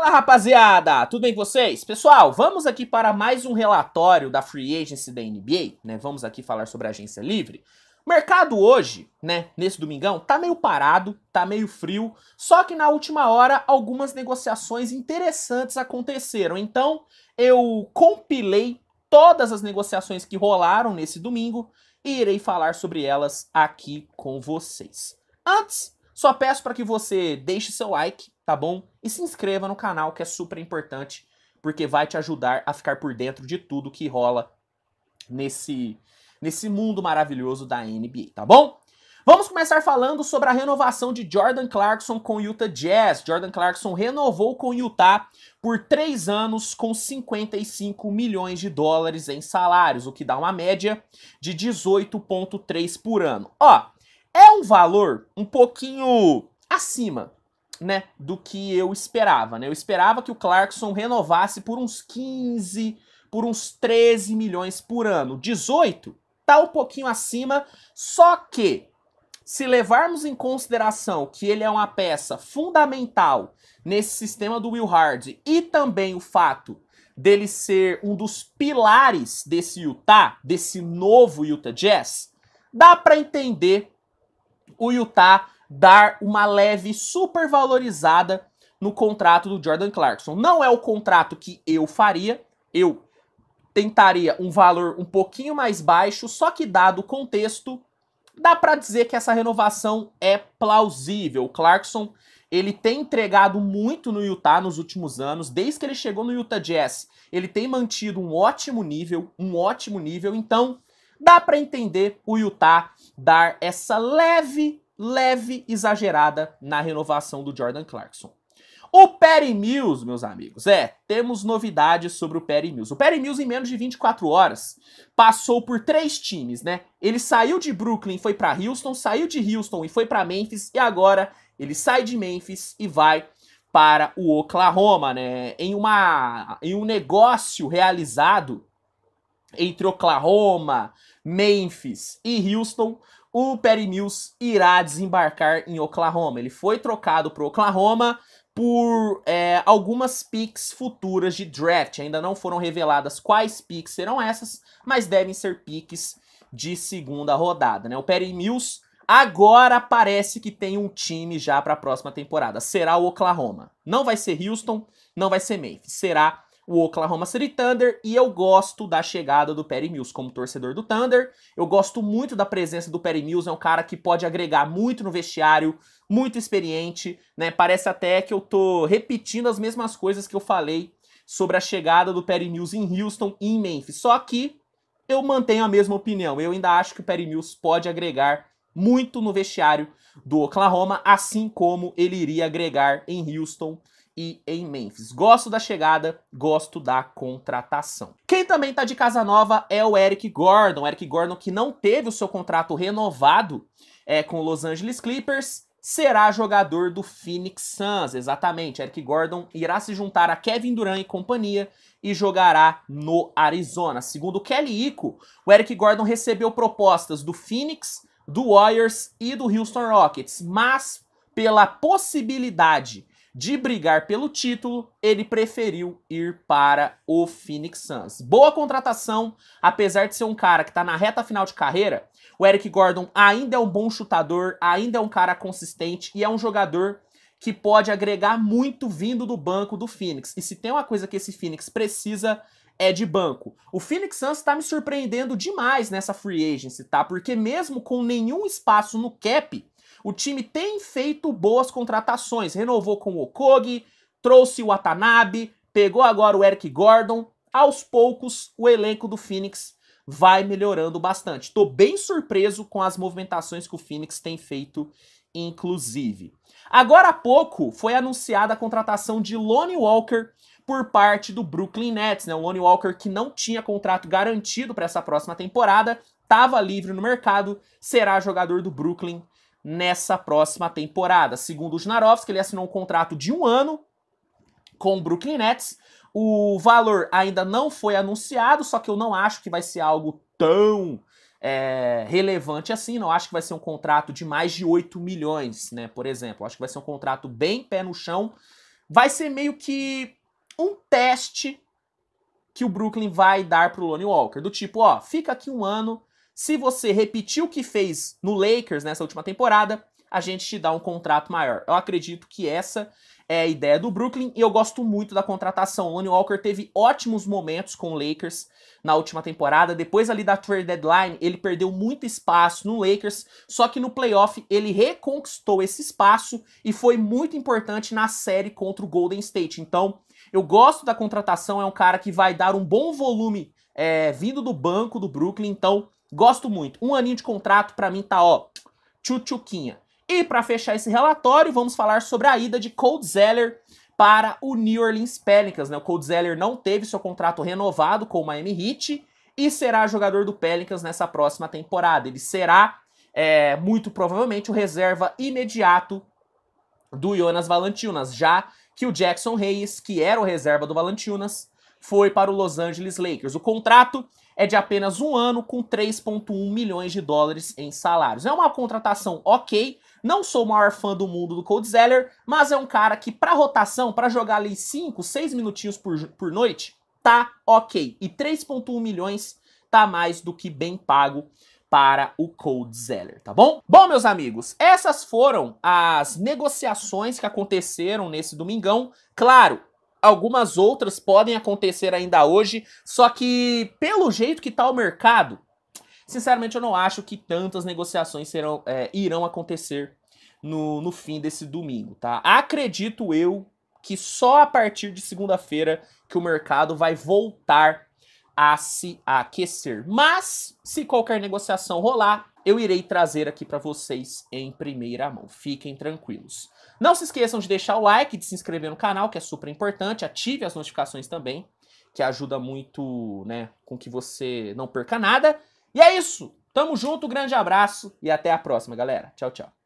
Fala rapaziada, tudo bem com vocês? Pessoal, vamos aqui para mais um relatório da Free Agency da NBA, né? Vamos aqui falar sobre a agência livre. O mercado hoje, né, nesse domingão, tá meio parado, tá meio frio, só que na última hora algumas negociações interessantes aconteceram. Então, eu compilei todas as negociações que rolaram nesse domingo e irei falar sobre elas aqui com vocês. Antes, só peço para que você deixe seu like, tá bom? E se inscreva no canal, que é super importante, porque vai te ajudar a ficar por dentro de tudo que rola nesse nesse mundo maravilhoso da NBA, tá bom? Vamos começar falando sobre a renovação de Jordan Clarkson com o Utah Jazz. Jordan Clarkson renovou com o Utah por três anos com 55 milhões de dólares em salários, o que dá uma média de 18,3 por ano. Ó, é um valor um pouquinho acima, né, do que eu esperava, né? Eu esperava que o Clarkson renovasse por uns 15, por uns 13 milhões por ano. 18 tá um pouquinho acima, só que se levarmos em consideração que ele é uma peça fundamental nesse sistema do Will Hard e também o fato dele ser um dos pilares desse Utah, desse novo Utah Jazz, dá para entender o Utah dar uma leve supervalorizada no contrato do Jordan Clarkson. Não é o contrato que eu faria, eu tentaria um valor um pouquinho mais baixo, só que dado o contexto, dá para dizer que essa renovação é plausível. O Clarkson, ele tem entregado muito no Utah nos últimos anos, desde que ele chegou no Utah Jazz, ele tem mantido um ótimo nível, um ótimo nível, então dá para entender o Utah dar essa leve, leve exagerada na renovação do Jordan Clarkson. O Perry Mills, meus amigos, é, temos novidades sobre o Perry Mills. O Perry Mills, em menos de 24 horas, passou por três times, né? Ele saiu de Brooklyn, foi para Houston, saiu de Houston e foi para Memphis, e agora ele sai de Memphis e vai para o Oklahoma, né? Em, uma, em um negócio realizado entre Oklahoma, Memphis e Houston, o Perry Mills irá desembarcar em Oklahoma. Ele foi trocado para Oklahoma por é, algumas picks futuras de draft. Ainda não foram reveladas quais picks serão essas, mas devem ser picks de segunda rodada. Né? O Perry Mills agora parece que tem um time já para a próxima temporada. Será o Oklahoma. Não vai ser Houston, não vai ser Memphis. Será o Oklahoma City Thunder e eu gosto da chegada do Perry Mills como torcedor do Thunder. Eu gosto muito da presença do Perry Mills, é um cara que pode agregar muito no vestiário, muito experiente, né? Parece até que eu tô repetindo as mesmas coisas que eu falei sobre a chegada do Perry Mills em Houston e em Memphis. Só que eu mantenho a mesma opinião. Eu ainda acho que o Perry Mills pode agregar muito no vestiário do Oklahoma, assim como ele iria agregar em Houston e em Memphis. Gosto da chegada, gosto da contratação. Quem também tá de casa nova é o Eric Gordon. Eric Gordon que não teve o seu contrato renovado é, com o Los Angeles Clippers será jogador do Phoenix Suns, exatamente. Eric Gordon irá se juntar a Kevin Durant e companhia e jogará no Arizona. Segundo Kelly Ico, o Eric Gordon recebeu propostas do Phoenix, do Warriors e do Houston Rockets, mas pela possibilidade de brigar pelo título, ele preferiu ir para o Phoenix Suns. Boa contratação, apesar de ser um cara que está na reta final de carreira, o Eric Gordon ainda é um bom chutador, ainda é um cara consistente e é um jogador que pode agregar muito vindo do banco do Phoenix. E se tem uma coisa que esse Phoenix precisa é de banco. O Phoenix Suns está me surpreendendo demais nessa free agency, tá? Porque mesmo com nenhum espaço no cap, o time tem feito boas contratações. Renovou com o Okogi, trouxe o Watanabe, pegou agora o Eric Gordon. Aos poucos, o elenco do Phoenix vai melhorando bastante. Estou bem surpreso com as movimentações que o Phoenix tem feito, inclusive. Agora há pouco foi anunciada a contratação de Lonnie Walker por parte do Brooklyn Nets, né? O Lonnie Walker que não tinha contrato garantido para essa próxima temporada, estava livre no mercado, será jogador do Brooklyn nessa próxima temporada. Segundo os Jnarovski, ele assinou um contrato de um ano com o Brooklyn Nets. O valor ainda não foi anunciado, só que eu não acho que vai ser algo tão é, relevante assim. Não acho que vai ser um contrato de mais de 8 milhões, né? Por exemplo. Acho que vai ser um contrato bem pé no chão. Vai ser meio que um teste que o Brooklyn vai dar pro Lonnie Walker. Do tipo, ó, fica aqui um ano se você repetir o que fez no Lakers nessa última temporada, a gente te dá um contrato maior. Eu acredito que essa é a ideia do Brooklyn e eu gosto muito da contratação. O Lonnie Walker teve ótimos momentos com o Lakers na última temporada. Depois ali da trade deadline, ele perdeu muito espaço no Lakers, só que no playoff ele reconquistou esse espaço e foi muito importante na série contra o Golden State. Então, eu gosto da contratação, é um cara que vai dar um bom volume é, vindo do banco do Brooklyn, então Gosto muito. Um aninho de contrato para mim tá, ó, tchutchuquinha. E para fechar esse relatório, vamos falar sobre a ida de Cold Zeller para o New Orleans Pelicans. Né? O Cold Zeller não teve seu contrato renovado com o Miami Heat e será jogador do Pelicans nessa próxima temporada. Ele será, é, muito provavelmente, o reserva imediato do Jonas Valanciunas, já que o Jackson Reyes, que era o reserva do Valanciunas, foi para o Los Angeles Lakers. O contrato é de apenas um ano, com 3,1 milhões de dólares em salários. É uma contratação ok. Não sou o maior fã do mundo do Cold Zeller, mas é um cara que, para rotação, para jogar ali 5, 6 minutinhos por, por noite, tá ok. E 3,1 milhões tá mais do que bem pago para o Cold Zeller, tá bom? Bom, meus amigos, essas foram as negociações que aconteceram nesse domingão. Claro, algumas outras podem acontecer ainda hoje, só que pelo jeito que tá o mercado, sinceramente eu não acho que tantas negociações serão, é, irão acontecer no, no fim desse domingo, tá? Acredito eu que só a partir de segunda-feira que o mercado vai voltar a se aquecer. Mas se qualquer negociação rolar, eu irei trazer aqui para vocês em primeira mão. Fiquem tranquilos. Não se esqueçam de deixar o like, de se inscrever no canal, que é super importante. Ative as notificações também, que ajuda muito, né, com que você não perca nada. E é isso. Tamo junto, grande abraço e até a próxima, galera. Tchau, tchau.